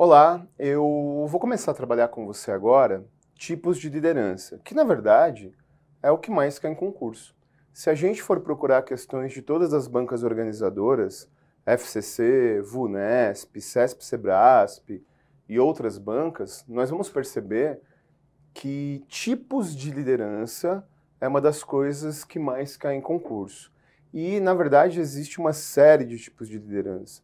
Olá, eu vou começar a trabalhar com você agora tipos de liderança, que na verdade é o que mais cai em concurso. Se a gente for procurar questões de todas as bancas organizadoras, FCC, VUNESP, CESP, SEBRASP e outras bancas, nós vamos perceber que tipos de liderança é uma das coisas que mais cai em concurso. E, na verdade, existe uma série de tipos de liderança.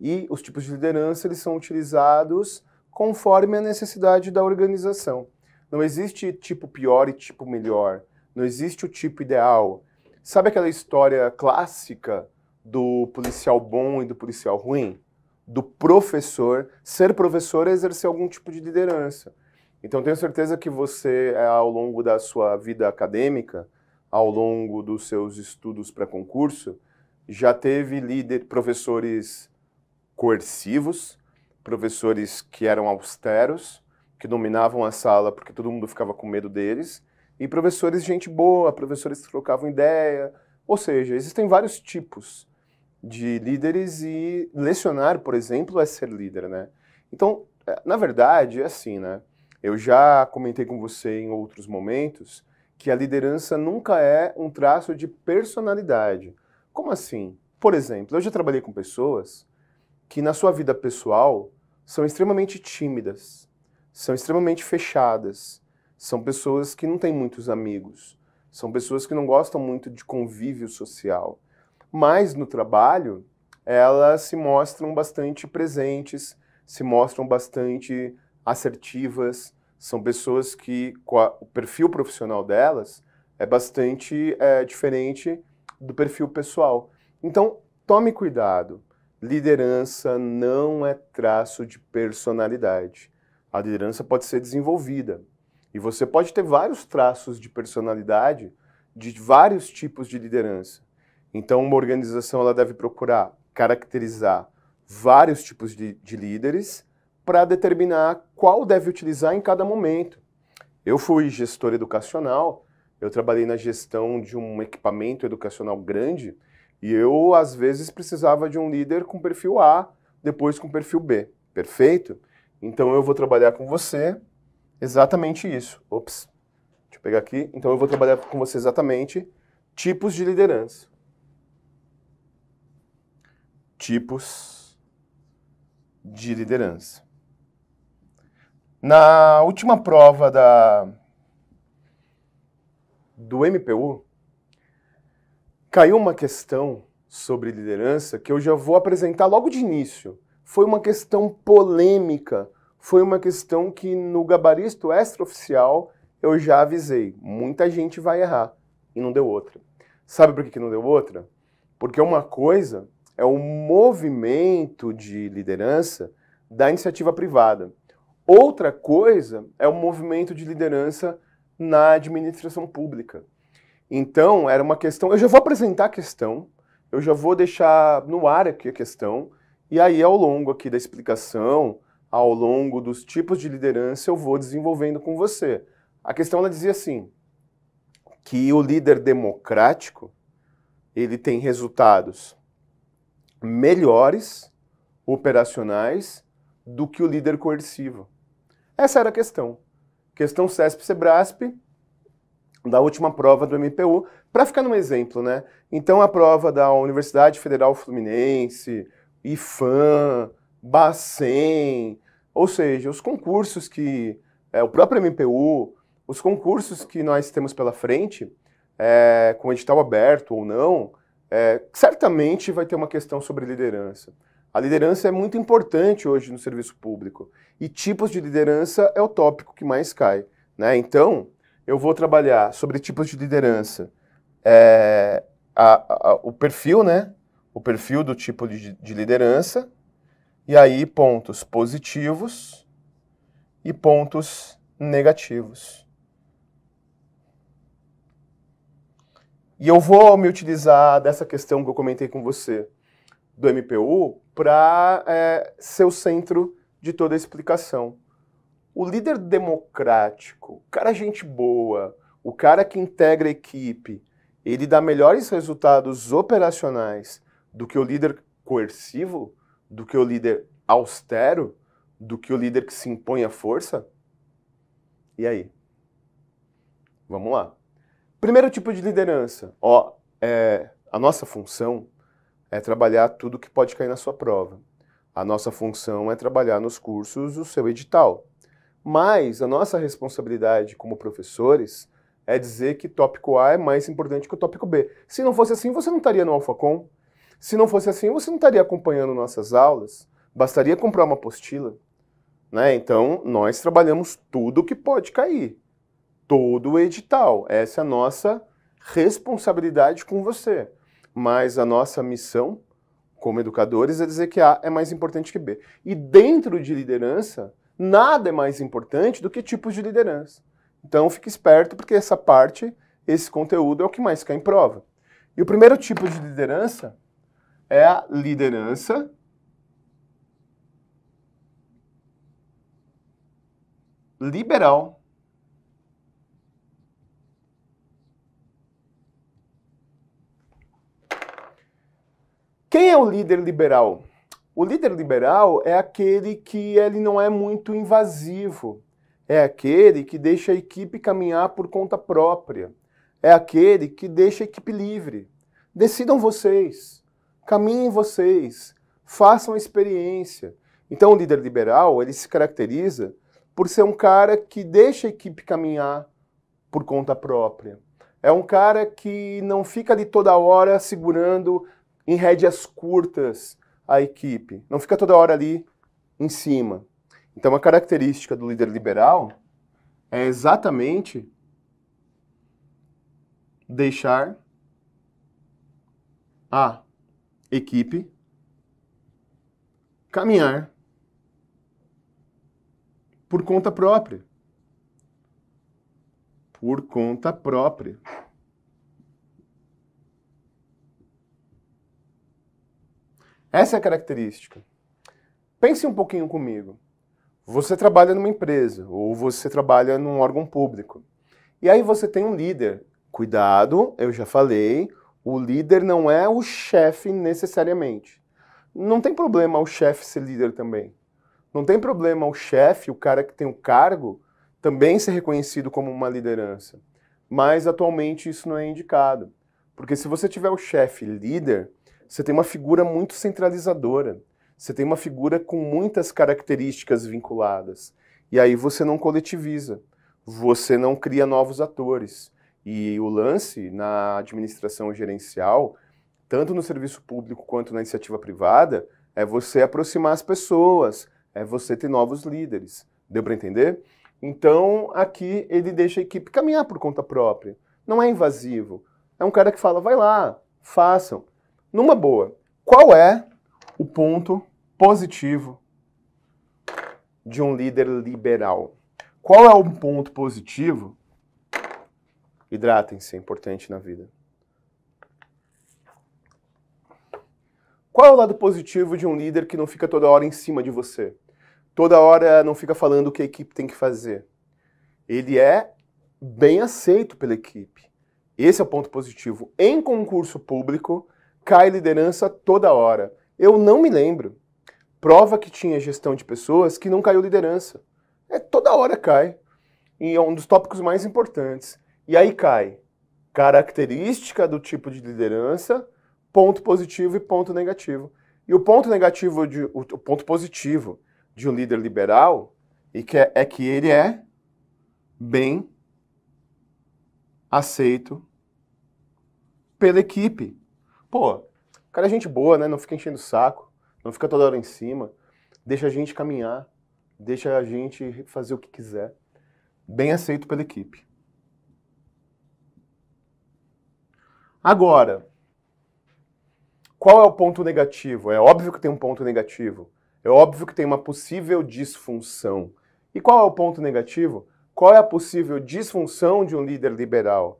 E os tipos de liderança eles são utilizados conforme a necessidade da organização. Não existe tipo pior e tipo melhor. Não existe o tipo ideal. Sabe aquela história clássica do policial bom e do policial ruim? Do professor. Ser professor é exercer algum tipo de liderança. Então, tenho certeza que você, eh, ao longo da sua vida acadêmica, ao longo dos seus estudos para concurso, já teve líder, professores coercivos, professores que eram austeros, que dominavam a sala porque todo mundo ficava com medo deles, e professores gente boa, professores que trocavam ideia. Ou seja, existem vários tipos de líderes e lecionar, por exemplo, é ser líder, né? Então, é, na verdade, é assim, né? Eu já comentei com você em outros momentos que a liderança nunca é um traço de personalidade. Como assim? Por exemplo, eu já trabalhei com pessoas que na sua vida pessoal são extremamente tímidas, são extremamente fechadas, são pessoas que não têm muitos amigos, são pessoas que não gostam muito de convívio social. Mas no trabalho, elas se mostram bastante presentes, se mostram bastante assertivas, são pessoas que o perfil profissional delas é bastante é, diferente do perfil pessoal. Então, tome cuidado liderança não é traço de personalidade. A liderança pode ser desenvolvida. E você pode ter vários traços de personalidade de vários tipos de liderança. Então, uma organização ela deve procurar caracterizar vários tipos de, de líderes para determinar qual deve utilizar em cada momento. Eu fui gestor educacional, eu trabalhei na gestão de um equipamento educacional grande e eu, às vezes, precisava de um líder com perfil A, depois com perfil B. Perfeito? Então eu vou trabalhar com você exatamente isso. Ops, deixa eu pegar aqui. Então eu vou trabalhar com você exatamente tipos de liderança. Tipos de liderança. Na última prova da do MPU, Caiu uma questão sobre liderança que eu já vou apresentar logo de início. Foi uma questão polêmica, foi uma questão que no gabarito extraoficial eu já avisei. Muita gente vai errar e não deu outra. Sabe por que não deu outra? Porque uma coisa é o movimento de liderança da iniciativa privada. Outra coisa é o movimento de liderança na administração pública. Então, era uma questão. Eu já vou apresentar a questão, eu já vou deixar no ar aqui a questão, e aí, ao longo aqui da explicação, ao longo dos tipos de liderança, eu vou desenvolvendo com você. A questão ela dizia assim: que o líder democrático ele tem resultados melhores operacionais do que o líder coercivo. Essa era a questão. Questão CESP-SEBRASP, da última prova do MPU, para ficar num exemplo, né? Então a prova da Universidade Federal Fluminense, IFAM, Bacen, ou seja, os concursos que é, o próprio MPU, os concursos que nós temos pela frente, é, com edital aberto ou não, é, certamente vai ter uma questão sobre liderança. A liderança é muito importante hoje no serviço público e tipos de liderança é o tópico que mais cai, né? Então eu vou trabalhar sobre tipos de liderança, é, a, a, o perfil, né? O perfil do tipo de, de liderança, e aí pontos positivos e pontos negativos. E eu vou me utilizar dessa questão que eu comentei com você do MPU para é, ser o centro de toda a explicação. O líder democrático, o cara é gente boa, o cara que integra a equipe, ele dá melhores resultados operacionais do que o líder coercivo, do que o líder austero, do que o líder que se impõe à força? E aí? Vamos lá. Primeiro tipo de liderança. Ó, é, a nossa função é trabalhar tudo que pode cair na sua prova. A nossa função é trabalhar nos cursos o seu edital. Mas a nossa responsabilidade como professores é dizer que tópico A é mais importante que o tópico B. Se não fosse assim, você não estaria no AlphaCom. Se não fosse assim, você não estaria acompanhando nossas aulas. Bastaria comprar uma apostila. Né? Então, nós trabalhamos tudo o que pode cair. Todo o edital. Essa é a nossa responsabilidade com você. Mas a nossa missão como educadores é dizer que A é mais importante que B. E dentro de liderança, nada é mais importante do que tipos de liderança. Então fique esperto porque essa parte, esse conteúdo é o que mais cai em prova. E o primeiro tipo de liderança é a liderança liberal. Quem é o líder liberal? O líder liberal é aquele que ele não é muito invasivo, é aquele que deixa a equipe caminhar por conta própria, é aquele que deixa a equipe livre. Decidam vocês, caminhem vocês, façam a experiência. Então o líder liberal, ele se caracteriza por ser um cara que deixa a equipe caminhar por conta própria. É um cara que não fica ali toda hora segurando em rédeas curtas a equipe, não fica toda hora ali em cima. Então, a característica do líder liberal é exatamente deixar a equipe caminhar por conta própria. Por conta própria. Essa é a característica. Pense um pouquinho comigo. Você trabalha numa empresa ou você trabalha num órgão público. E aí você tem um líder. Cuidado, eu já falei, o líder não é o chefe necessariamente. Não tem problema o chefe ser líder também. Não tem problema o chefe, o cara que tem o cargo, também ser reconhecido como uma liderança. Mas atualmente isso não é indicado. Porque se você tiver o chefe líder, você tem uma figura muito centralizadora, você tem uma figura com muitas características vinculadas. E aí você não coletiviza, você não cria novos atores. E o lance na administração gerencial, tanto no serviço público quanto na iniciativa privada, é você aproximar as pessoas, é você ter novos líderes. Deu para entender? Então, aqui ele deixa a equipe caminhar por conta própria. Não é invasivo. É um cara que fala, vai lá, façam numa boa, qual é o ponto positivo de um líder liberal? Qual é o ponto positivo? Hidratem-se, é importante na vida. Qual é o lado positivo de um líder que não fica toda hora em cima de você? Toda hora não fica falando o que a equipe tem que fazer. Ele é bem aceito pela equipe. Esse é o ponto positivo. Em concurso público, cai liderança toda hora. Eu não me lembro. Prova que tinha gestão de pessoas que não caiu liderança. É toda hora cai. E é um dos tópicos mais importantes. E aí cai característica do tipo de liderança, ponto positivo e ponto negativo. E o ponto negativo de o, o ponto positivo de um líder liberal e que é, é que ele é bem aceito pela equipe pô, o cara é gente boa, né? Não fica enchendo o saco, não fica toda hora em cima, deixa a gente caminhar, deixa a gente fazer o que quiser. Bem aceito pela equipe. Agora, qual é o ponto negativo? É óbvio que tem um ponto negativo. É óbvio que tem uma possível disfunção. E qual é o ponto negativo? Qual é a possível disfunção de um líder liberal?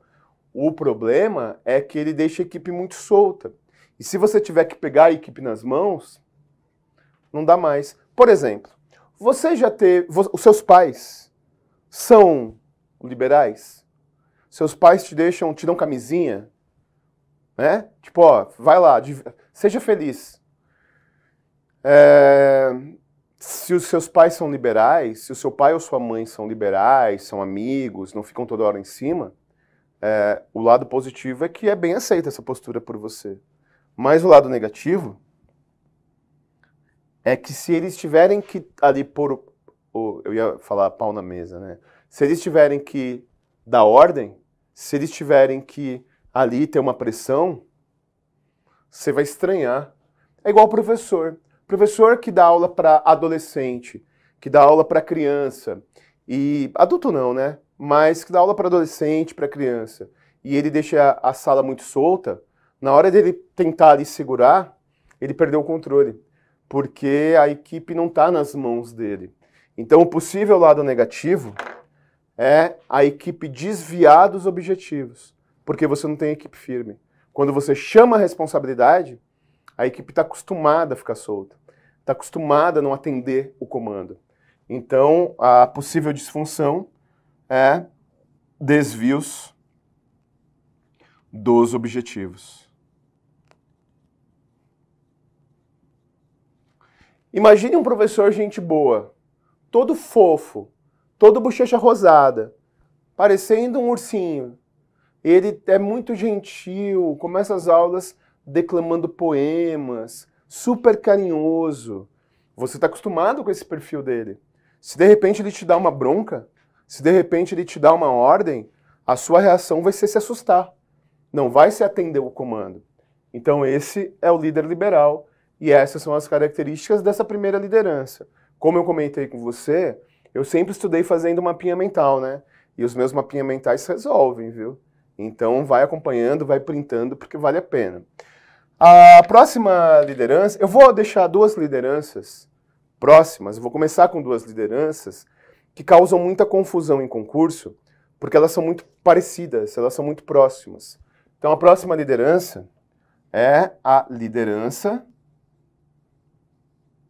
O problema é que ele deixa a equipe muito solta. E se você tiver que pegar a equipe nas mãos, não dá mais. Por exemplo, você já teve. Os seus pais são liberais? Seus pais te deixam, te dão camisinha? Né? Tipo, ó, vai lá, seja feliz. É, se os seus pais são liberais, se o seu pai ou sua mãe são liberais, são amigos, não ficam toda hora em cima, é, o lado positivo é que é bem aceita essa postura por você. Mas o lado negativo é que se eles tiverem que ali pôr o, o, eu ia falar pau na mesa, né? Se eles tiverem que dar ordem, se eles tiverem que ali ter uma pressão, você vai estranhar. É igual o professor. Professor que dá aula para adolescente, que dá aula para criança. E adulto não, né? mas que dá aula para adolescente, para criança, e ele deixa a sala muito solta, na hora dele tentar ali segurar, ele perdeu o controle, porque a equipe não está nas mãos dele. Então, o possível lado negativo é a equipe desviar dos objetivos, porque você não tem equipe firme. Quando você chama a responsabilidade, a equipe está acostumada a ficar solta, está acostumada a não atender o comando. Então, a possível disfunção é desvios dos objetivos. Imagine um professor gente boa, todo fofo, todo bochecha rosada, parecendo um ursinho. Ele é muito gentil, começa as aulas declamando poemas, super carinhoso. Você está acostumado com esse perfil dele. Se de repente ele te dá uma bronca, se de repente ele te dá uma ordem, a sua reação vai ser se assustar. Não vai se atender o comando. Então esse é o líder liberal e essas são as características dessa primeira liderança. Como eu comentei com você, eu sempre estudei fazendo mapinha mental, né? E os meus mapinhas mentais resolvem, viu? Então vai acompanhando, vai printando, porque vale a pena. A próxima liderança, eu vou deixar duas lideranças próximas, eu vou começar com duas lideranças, que causam muita confusão em concurso, porque elas são muito parecidas, elas são muito próximas. Então a próxima liderança é a liderança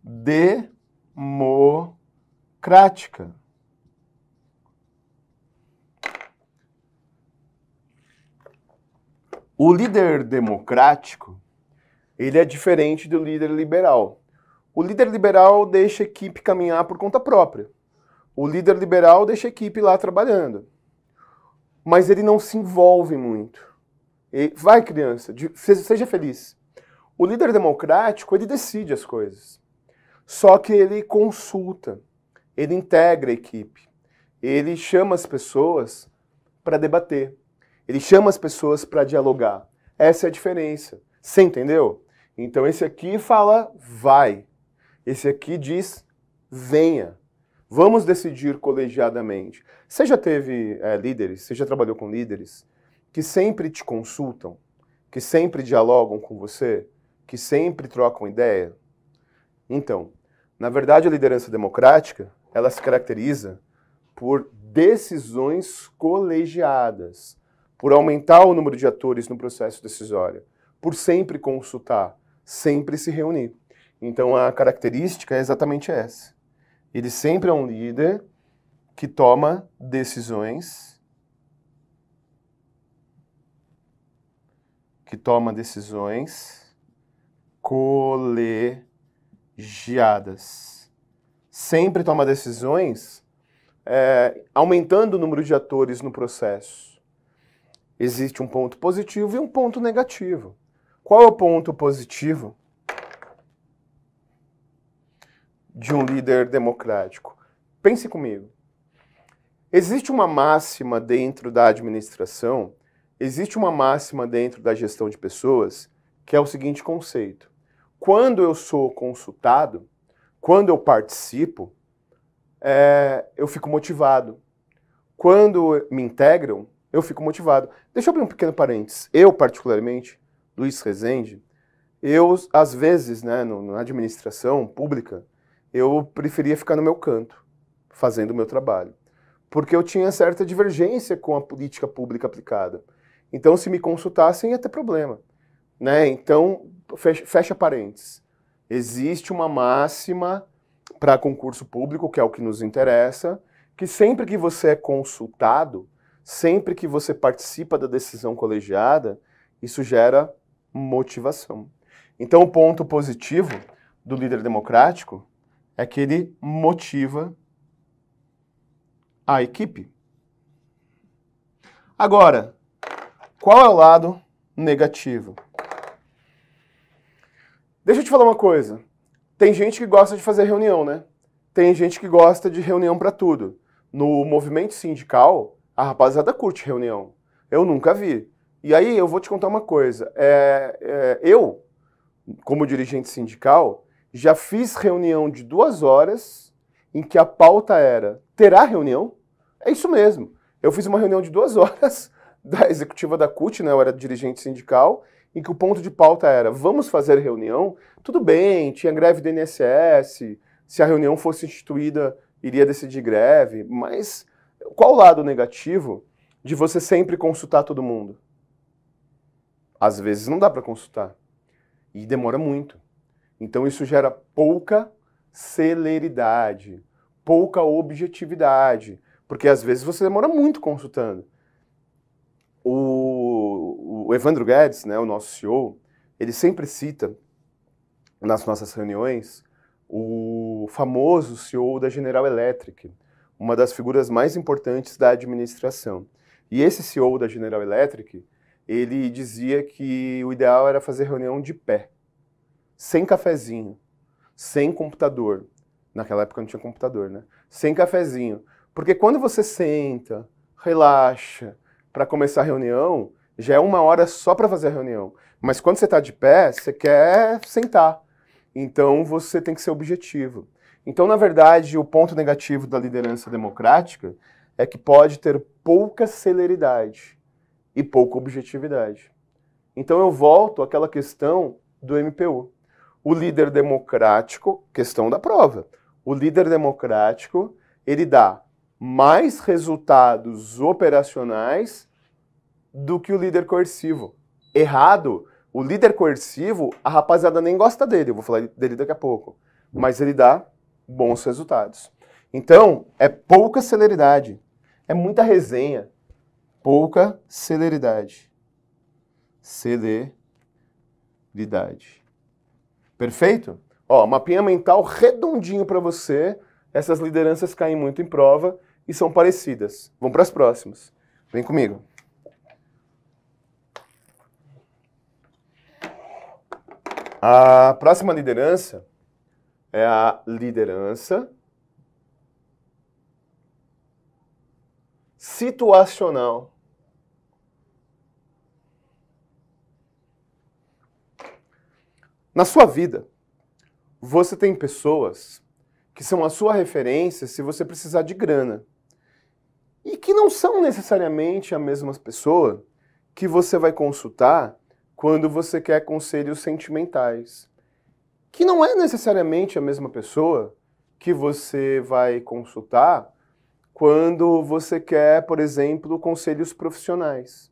democrática. O líder democrático, ele é diferente do líder liberal. O líder liberal deixa a equipe caminhar por conta própria. O líder liberal deixa a equipe lá trabalhando, mas ele não se envolve muito. E vai, criança, de, seja feliz. O líder democrático, ele decide as coisas, só que ele consulta, ele integra a equipe, ele chama as pessoas para debater, ele chama as pessoas para dialogar. Essa é a diferença. Você entendeu? Então esse aqui fala vai. Esse aqui diz venha. Vamos decidir colegiadamente. Você já teve é, líderes, você já trabalhou com líderes que sempre te consultam, que sempre dialogam com você, que sempre trocam ideia? Então, na verdade, a liderança democrática ela se caracteriza por decisões colegiadas, por aumentar o número de atores no processo decisório, por sempre consultar, sempre se reunir. Então, a característica é exatamente essa. Ele sempre é um líder que toma decisões, que toma decisões colegiadas. Sempre toma decisões é, aumentando o número de atores no processo. Existe um ponto positivo e um ponto negativo. Qual é o ponto positivo? de um líder democrático. Pense comigo. Existe uma máxima dentro da administração, existe uma máxima dentro da gestão de pessoas, que é o seguinte conceito: quando eu sou consultado, quando eu participo, é, eu fico motivado. Quando me integram, eu fico motivado. Deixa eu abrir um pequeno parênteses. Eu, particularmente, Luiz Rezende, eu, às vezes, né, no, na administração pública, eu preferia ficar no meu canto, fazendo o meu trabalho. Porque eu tinha certa divergência com a política pública aplicada. Então, se me consultassem, ia ter problema. Né? Então, fecha, fecha parênteses. Existe uma máxima para concurso público, que é o que nos interessa, que sempre que você é consultado, sempre que você participa da decisão colegiada, isso gera motivação. Então, o ponto positivo do líder democrático é que ele motiva a equipe. Agora, qual é o lado negativo? Deixa eu te falar uma coisa. Tem gente que gosta de fazer reunião, né? Tem gente que gosta de reunião para tudo. No movimento sindical, a rapaziada curte reunião. Eu nunca vi. E aí eu vou te contar uma coisa. É, é, eu, como dirigente sindical, já fiz reunião de duas horas em que a pauta era: terá reunião? É isso mesmo. Eu fiz uma reunião de duas horas da executiva da CUT, né? Eu era dirigente sindical, em que o ponto de pauta era: vamos fazer reunião? Tudo bem, tinha greve do INSS, se a reunião fosse instituída, iria decidir greve, mas qual o lado negativo de você sempre consultar todo mundo? Às vezes não dá para consultar e demora muito. Então isso gera pouca celeridade, pouca objetividade, porque às vezes você demora muito consultando. O, o Evandro Guedes, né, o nosso CEO, ele sempre cita nas nossas reuniões o famoso CEO da General Electric, uma das figuras mais importantes da administração. E esse CEO da General Electric, ele dizia que o ideal era fazer reunião de pé sem cafezinho, sem computador. Naquela época não tinha computador, né? Sem cafezinho. Porque quando você senta, relaxa, para começar a reunião, já é uma hora só para fazer a reunião. Mas quando você está de pé, você quer sentar. Então você tem que ser objetivo. Então, na verdade, o ponto negativo da liderança democrática é que pode ter pouca celeridade e pouca objetividade. Então eu volto àquela questão do MPU. O líder democrático, questão da prova, o líder democrático, ele dá mais resultados operacionais do que o líder coercivo. Errado, o líder coercivo, a rapaziada nem gosta dele, eu vou falar dele daqui a pouco, mas ele dá bons resultados. Então, é pouca celeridade, é muita resenha, pouca celeridade. Celeridade. Perfeito? Ó, mapinha mental redondinho para você. Essas lideranças caem muito em prova e são parecidas. Vamos para as próximas. Vem comigo. A próxima liderança é a liderança situacional. Na sua vida, você tem pessoas que são a sua referência se você precisar de grana e que não são necessariamente a mesma pessoa que você vai consultar quando você quer conselhos sentimentais, que não é necessariamente a mesma pessoa que você vai consultar quando você quer, por exemplo, conselhos profissionais.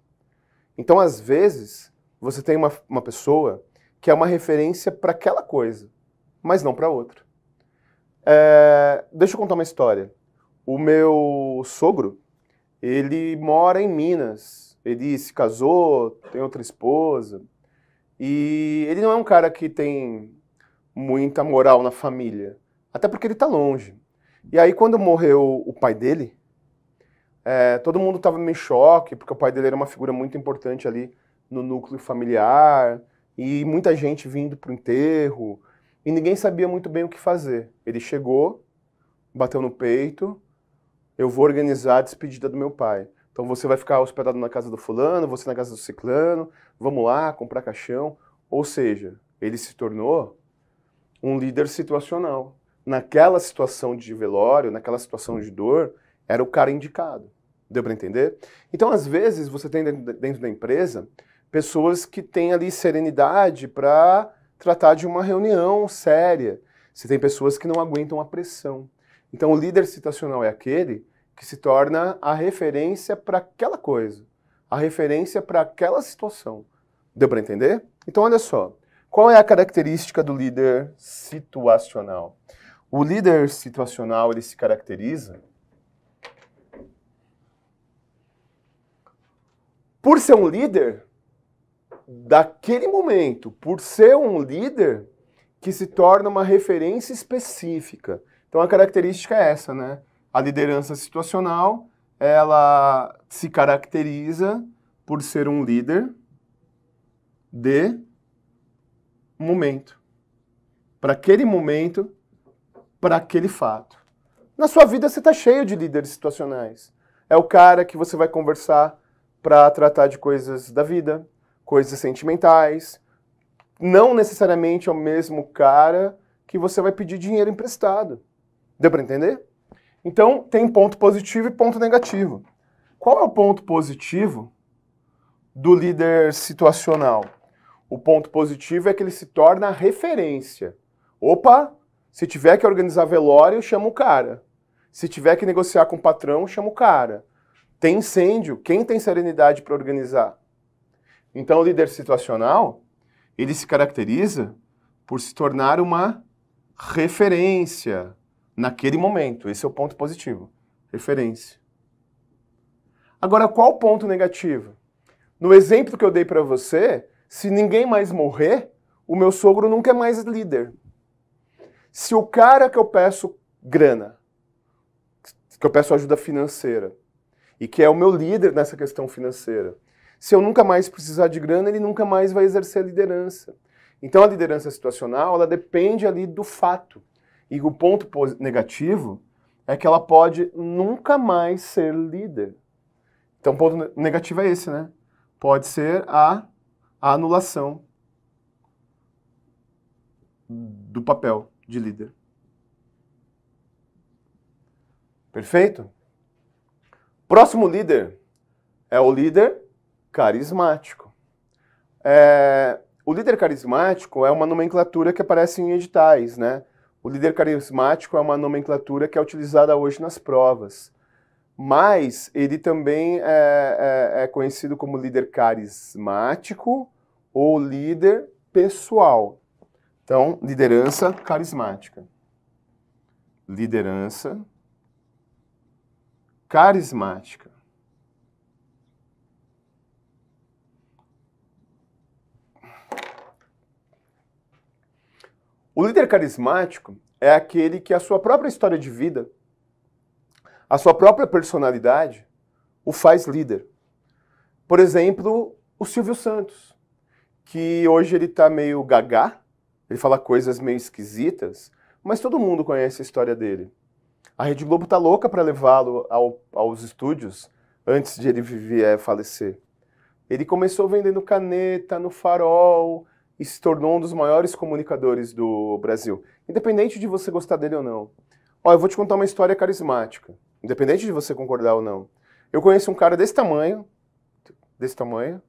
Então, às vezes, você tem uma, uma pessoa que é uma referência para aquela coisa, mas não para outra. É, deixa eu contar uma história. O meu sogro, ele mora em Minas. Ele se casou, tem outra esposa. E ele não é um cara que tem muita moral na família. Até porque ele está longe. E aí, quando morreu o pai dele, é, todo mundo estava meio em choque, porque o pai dele era uma figura muito importante ali no núcleo familiar e muita gente vindo para o enterro, e ninguém sabia muito bem o que fazer. Ele chegou, bateu no peito, eu vou organizar a despedida do meu pai. Então você vai ficar hospedado na casa do fulano, você na casa do ciclano, vamos lá, comprar caixão. Ou seja, ele se tornou um líder situacional. Naquela situação de velório, naquela situação de dor, era o cara indicado. Deu para entender? Então, às vezes, você tem dentro da empresa pessoas que têm ali serenidade para tratar de uma reunião séria. Você tem pessoas que não aguentam a pressão. Então, o líder situacional é aquele que se torna a referência para aquela coisa, a referência para aquela situação. Deu para entender? Então, olha só. Qual é a característica do líder situacional? O líder situacional ele se caracteriza por ser um líder daquele momento, por ser um líder, que se torna uma referência específica. Então a característica é essa, né? A liderança situacional, ela se caracteriza por ser um líder de momento. Para aquele momento, para aquele fato. Na sua vida você está cheio de líderes situacionais. É o cara que você vai conversar para tratar de coisas da vida, coisas sentimentais. Não necessariamente é o mesmo cara que você vai pedir dinheiro emprestado. Deu para entender? Então, tem ponto positivo e ponto negativo. Qual é o ponto positivo do líder situacional? O ponto positivo é que ele se torna referência. Opa, se tiver que organizar velório, chama o cara. Se tiver que negociar com o patrão, chama o cara. Tem incêndio, quem tem serenidade para organizar? Então, o líder situacional, ele se caracteriza por se tornar uma referência naquele momento. Esse é o ponto positivo, referência. Agora, qual o ponto negativo? No exemplo que eu dei para você, se ninguém mais morrer, o meu sogro nunca é mais líder. Se o cara que eu peço grana, que eu peço ajuda financeira, e que é o meu líder nessa questão financeira, se eu nunca mais precisar de grana, ele nunca mais vai exercer a liderança. Então a liderança situacional, ela depende ali do fato. E o ponto negativo é que ela pode nunca mais ser líder. Então o ponto negativo é esse, né? Pode ser a, a anulação do papel de líder. Perfeito? Próximo líder é o líder carismático. É, o líder carismático é uma nomenclatura que aparece em editais, né? O líder carismático é uma nomenclatura que é utilizada hoje nas provas, mas ele também é, é, é conhecido como líder carismático ou líder pessoal. Então, liderança carismática. Liderança carismática. O líder carismático é aquele que a sua própria história de vida, a sua própria personalidade, o faz líder. Por exemplo, o Silvio Santos, que hoje ele está meio gagá, ele fala coisas meio esquisitas, mas todo mundo conhece a história dele. A Rede Globo tá louca para levá-lo ao, aos estúdios antes de ele viver é, falecer. Ele começou vendendo caneta no farol, e se tornou um dos maiores comunicadores do Brasil, independente de você gostar dele ou não. Ó, eu vou te contar uma história carismática, independente de você concordar ou não. Eu conheço um cara desse tamanho, desse tamanho,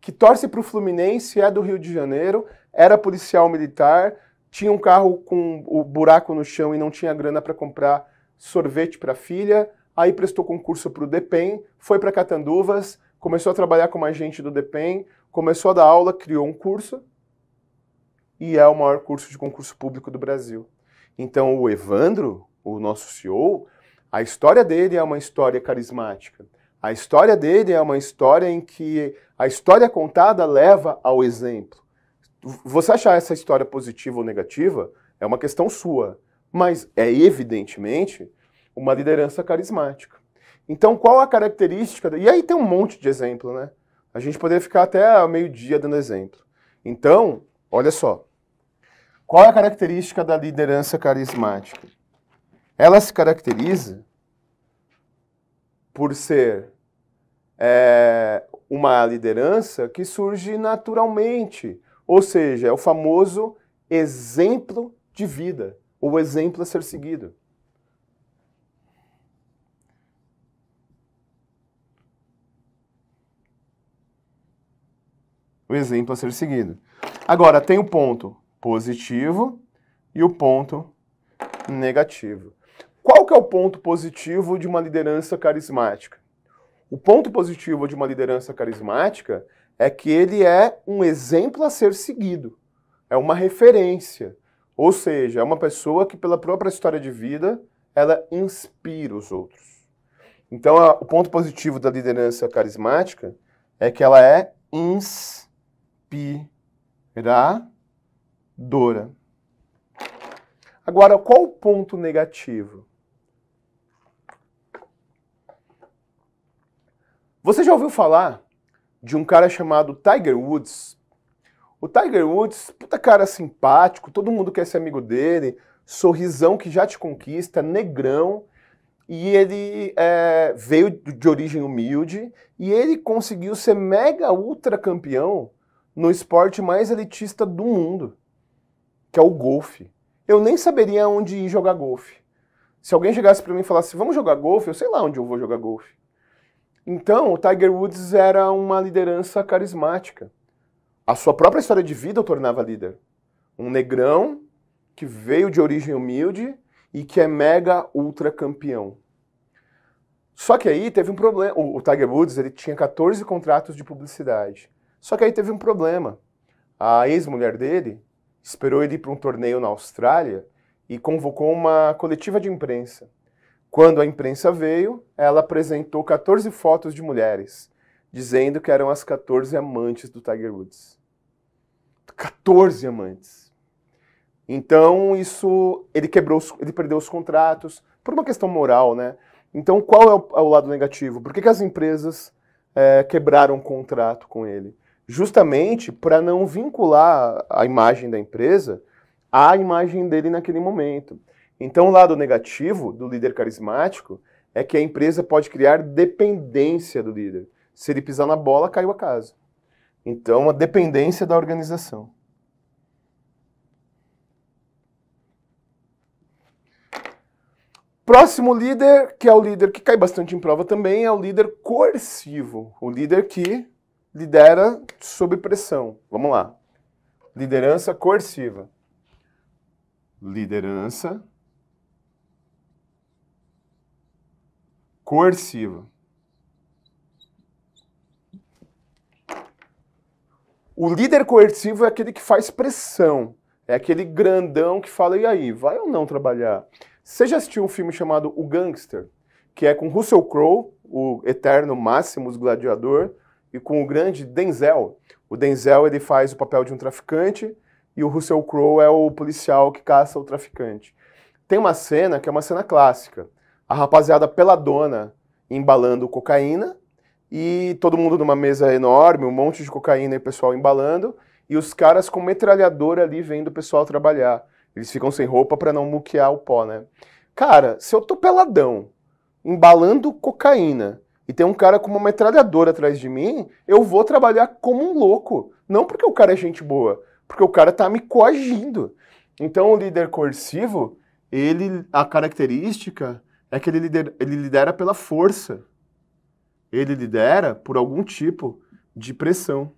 que torce para o Fluminense, é do Rio de Janeiro, era policial militar, tinha um carro com o buraco no chão e não tinha grana para comprar sorvete para a filha, aí prestou concurso para o DEPEN, foi para Catanduvas, começou a trabalhar como agente do DEPEN, começou a dar aula, criou um curso, e é o maior curso de concurso público do Brasil. Então, o Evandro, o nosso CEO, a história dele é uma história carismática. A história dele é uma história em que a história contada leva ao exemplo. Você achar essa história positiva ou negativa é uma questão sua, mas é evidentemente uma liderança carismática. Então, qual a característica? E aí tem um monte de exemplo, né? A gente poderia ficar até meio-dia dando exemplo. Então, Olha só. Qual é a característica da liderança carismática? Ela se caracteriza por ser é, uma liderança que surge naturalmente, ou seja, é o famoso exemplo de vida, o exemplo a ser seguido. O exemplo a ser seguido. Agora, tem o ponto positivo e o ponto negativo. Qual que é o ponto positivo de uma liderança carismática? O ponto positivo de uma liderança carismática é que ele é um exemplo a ser seguido, é uma referência, ou seja, é uma pessoa que pela própria história de vida, ela inspira os outros. Então, a, o ponto positivo da liderança carismática é que ela é inspirada dora. Agora, qual o ponto negativo? Você já ouviu falar de um cara chamado Tiger Woods? O Tiger Woods, puta cara simpático, todo mundo quer ser amigo dele, sorrisão que já te conquista, negrão, e ele é, veio de origem humilde e ele conseguiu ser mega ultra campeão no esporte mais elitista do mundo, que é o golfe. Eu nem saberia onde ir jogar golfe. Se alguém chegasse para mim e falasse, vamos jogar golfe, eu sei lá onde eu vou jogar golfe. Então, o Tiger Woods era uma liderança carismática. A sua própria história de vida o tornava líder. Um negrão que veio de origem humilde e que é mega ultra campeão. Só que aí teve um problema. O, Tiger Woods ele tinha 14 contratos de publicidade. Só que aí teve um problema. A ex-mulher dele esperou ele ir para um torneio na Austrália e convocou uma coletiva de imprensa. Quando a imprensa veio, ela apresentou 14 fotos de mulheres, dizendo que eram as 14 amantes do Tiger Woods. 14 amantes. Então, isso ele quebrou, ele perdeu os contratos por uma questão moral, né? Então, qual é o, é o lado negativo? Por que, que as empresas é, quebraram o contrato com ele? justamente para não vincular a imagem da empresa à imagem dele naquele momento. Então, o lado negativo do líder carismático é que a empresa pode criar dependência do líder. Se ele pisar na bola, caiu a casa. Então, a dependência da organização. Próximo líder, que é o líder que cai bastante em prova também, é o líder coercivo, o líder que lidera sob pressão. Vamos lá. Liderança coerciva. Liderança coerciva. O líder coercivo é aquele que faz pressão, é aquele grandão que fala, e aí, vai ou não trabalhar? Você já assistiu um filme chamado O Gangster, que é com Russell Crowe, o eterno Máximos Gladiador, e com o grande Denzel. O Denzel ele faz o papel de um traficante e o Russell Crowe é o policial que caça o traficante. Tem uma cena que é uma cena clássica. A rapaziada peladona embalando cocaína e todo mundo numa mesa enorme, um monte de cocaína e o pessoal embalando e os caras com metralhadora ali vendo o pessoal trabalhar. Eles ficam sem roupa para não muquear o pó, né? Cara, se eu tô peladão, embalando cocaína e tem um cara com uma metralhadora atrás de mim, eu vou trabalhar como um louco. Não porque o cara é gente boa, porque o cara tá me coagindo. Então o líder coercivo, ele a característica é que ele lidera, ele lidera pela força. Ele lidera por algum tipo de pressão.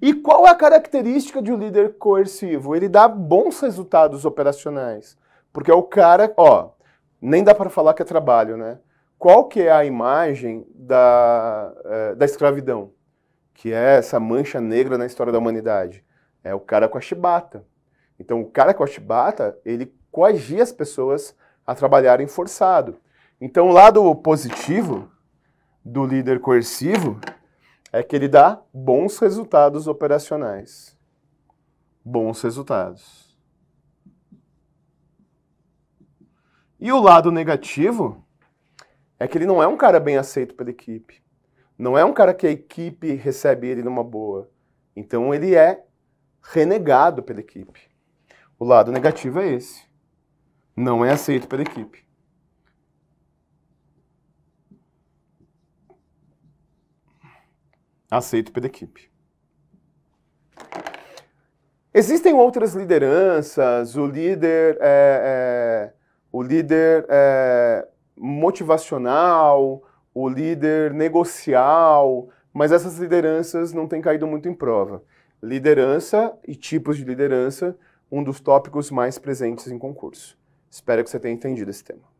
E qual é a característica de um líder coercivo? Ele dá bons resultados operacionais. Porque é o cara, ó, nem dá para falar que é trabalho, né? qual que é a imagem da, é, da escravidão, que é essa mancha negra na história da humanidade? É o cara com a chibata. Então, o cara com a chibata, ele coagia as pessoas a trabalharem forçado. Então, o lado positivo do líder coercivo é que ele dá bons resultados operacionais. Bons resultados. E o lado negativo é que ele não é um cara bem aceito pela equipe. Não é um cara que a equipe recebe ele numa boa. Então ele é renegado pela equipe. O lado negativo é esse. Não é aceito pela equipe. Aceito pela equipe. Existem outras lideranças, o líder é, é o líder é, motivacional, o líder negocial, mas essas lideranças não têm caído muito em prova. Liderança e tipos de liderança, um dos tópicos mais presentes em concurso. Espero que você tenha entendido esse tema.